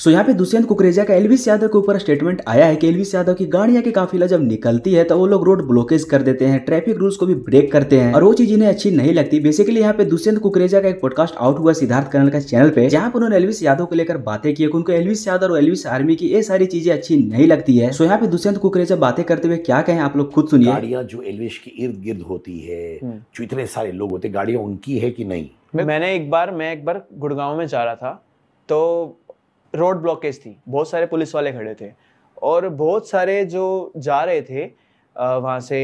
सो यहाँ पे दुष्यंत कुकरेजा का एलविस यादव के ऊपर स्टेटमेंट आया है कि एलविस यादव की गाड़िया की काफिला जब निकलती है तो वो लोग रोड ब्लॉकेज कर देते हैं ट्रैफिक रूल्स को भी ब्रेक करते हैं और वो चीज इन्हें अच्छी नहीं लगती बेसिकली यहाँ पे दुष्यंत कुकरेजा का एक पॉडकास्ट आउट हुआ सिद्धार्थ कर्नल का चैनल पे जहाँ पर उन्होंने एलविस यादव को लेकर बातें की उनको एलविस यादव और एलविस आर्मी की ये सारी चीजें अच्छी नहीं लगती है सो यहाँ पे दुष्यंत कुकरेजा बातें करते हुए क्या कहें आप लोग खुद सुनिए गाड़ियाँ जो एलविस की इर्द गिर्द होती है हम्म। जो इतने सारे लोग होते गाड़ियाँ उनकी है की नहीं मैंने एक बार मैं एक बार गुड़गांव में जा रहा था तो रोड ब्लॉकेज थी बहुत सारे पुलिस वाले खड़े थे और बहुत सारे जो जा रहे थे वहाँ से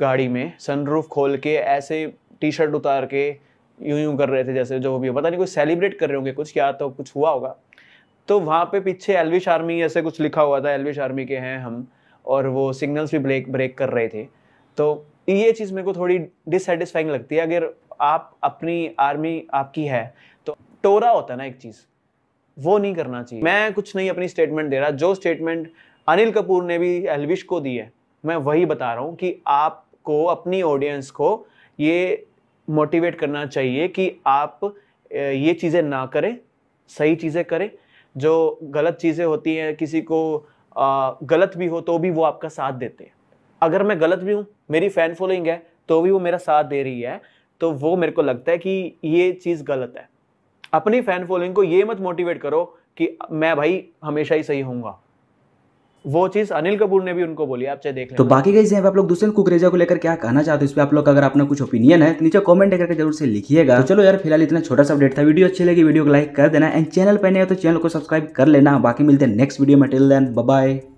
गाड़ी में सनरूफ खोल के ऐसे टी शर्ट उतार के यूं यूं कर रहे थे जैसे जो भी हो पता नहीं कुछ सेलिब्रेट कर रहे होंगे कुछ क्या तो कुछ हुआ होगा तो वहाँ पे पीछे एलविश आर्मी ऐसे कुछ लिखा हुआ था एलविश आर्मी के हैं हम और वो सिग्नल्स भी ब्रेक ब्रेक कर रहे थे तो ये चीज़ मेरे को थोड़ी डिससेटिस्फाइंग लगती है अगर आप अपनी आर्मी आपकी है तो टोरा होता है ना एक चीज़ वो नहीं करना चाहिए मैं कुछ नहीं अपनी स्टेटमेंट दे रहा जो स्टेटमेंट अनिल कपूर ने भी एलविश को दी है मैं वही बता रहा हूँ कि आपको अपनी ऑडियंस को ये मोटिवेट करना चाहिए कि आप ये चीज़ें ना करें सही चीज़ें करें जो गलत चीज़ें होती हैं किसी को गलत भी हो तो भी वो आपका साथ देते हैं अगर मैं गलत भी हूँ मेरी फ़ैन फॉलोइंग है तो भी वो मेरा साथ दे रही है तो वो मेरे को लगता है कि ये चीज़ गलत है अपनी फैन फॉलोइंग को ये मत मोटिवेट करो कि मैं भाई हमेशा ही सही होऊंगा वो चीज अनिल कपूर ने भी उनको बोली आप चाहे देख तो बाकी गई यहाँ पे आप लोग दुष्यंत कुकरेजा को लेकर क्या कहना चाहते हो इस पर आप लोग अगर अपना कुछ ओपिनियन है तो नीचे कमेंट करके जरूर से लिखिएगा तो चलो यार फिलहाल इतना छोटा सा अपडेट था वीडियो अच्छी लगी वीडियो को लाइक कर देना एंड चैनल पर नहीं है तो चैनल को सब्सक्राइब कर लेना बाकी मिलते हैं नेक्स्ट वीडियो में टिल देन बाय